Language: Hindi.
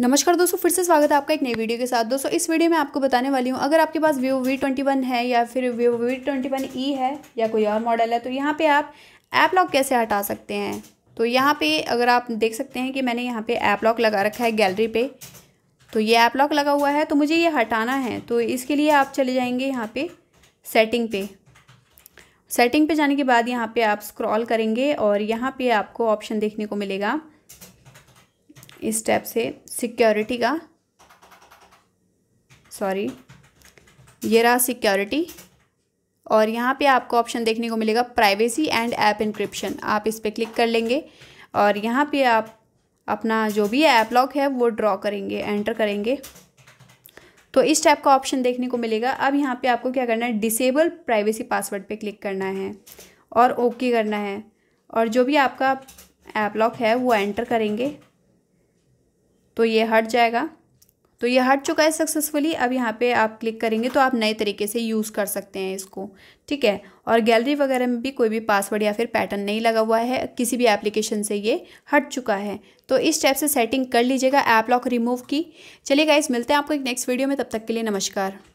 नमस्कार दोस्तों फिर से स्वागत है आपका एक नई वीडियो के साथ दोस्तों इस वीडियो में आपको बताने वाली हूँ अगर आपके पास वीवो वी ट्वेंटी वन है या फिर Vivo V twenty one E है या कोई और मॉडल है तो यहाँ पे आप ऐप लॉक कैसे हटा सकते हैं तो यहाँ पे अगर आप देख सकते हैं कि मैंने यहाँ पे ऐप लॉक लगा रखा है गैलरी पे तो ये ऐप लॉक लगा हुआ है तो मुझे ये हटाना है तो इसके लिए आप चले जाएंगे यहाँ पे सेटिंग पे सेटिंग पे जाने के बाद यहाँ पे आप स्क्रॉल करेंगे और यहाँ पे आपको ऑप्शन देखने को मिलेगा इस टाइप से सिक्योरिटी का सॉरी ये रहा सिक्योरिटी और यहाँ पे आपको ऑप्शन देखने को मिलेगा प्राइवेसी एंड ऐप इंक्रिप्शन आप इस पर क्लिक कर लेंगे और यहाँ पे आप अपना जो भी ऐप लॉक है वो ड्रॉ करेंगे एंटर करेंगे तो इस टाइप का ऑप्शन देखने को मिलेगा अब यहाँ पे आपको क्या करना है डिसेबल प्राइवेसी पासवर्ड पे क्लिक करना है और ओके करना है और जो भी आपका ऐप लॉक है वो एंटर करेंगे तो ये हट जाएगा तो ये हट चुका है सक्सेसफुली अब यहाँ पे आप क्लिक करेंगे तो आप नए तरीके से यूज़ कर सकते हैं इसको ठीक है और गैलरी वगैरह में भी कोई भी पासवर्ड या फिर पैटर्न नहीं लगा हुआ है किसी भी एप्लीकेशन से ये हट चुका है तो इस टाइप से सेटिंग कर लीजिएगा ऐप लॉक रिमूव की चलिए गाइस मिलते हैं आपको एक नेक्स्ट वीडियो में तब तक के लिए नमस्कार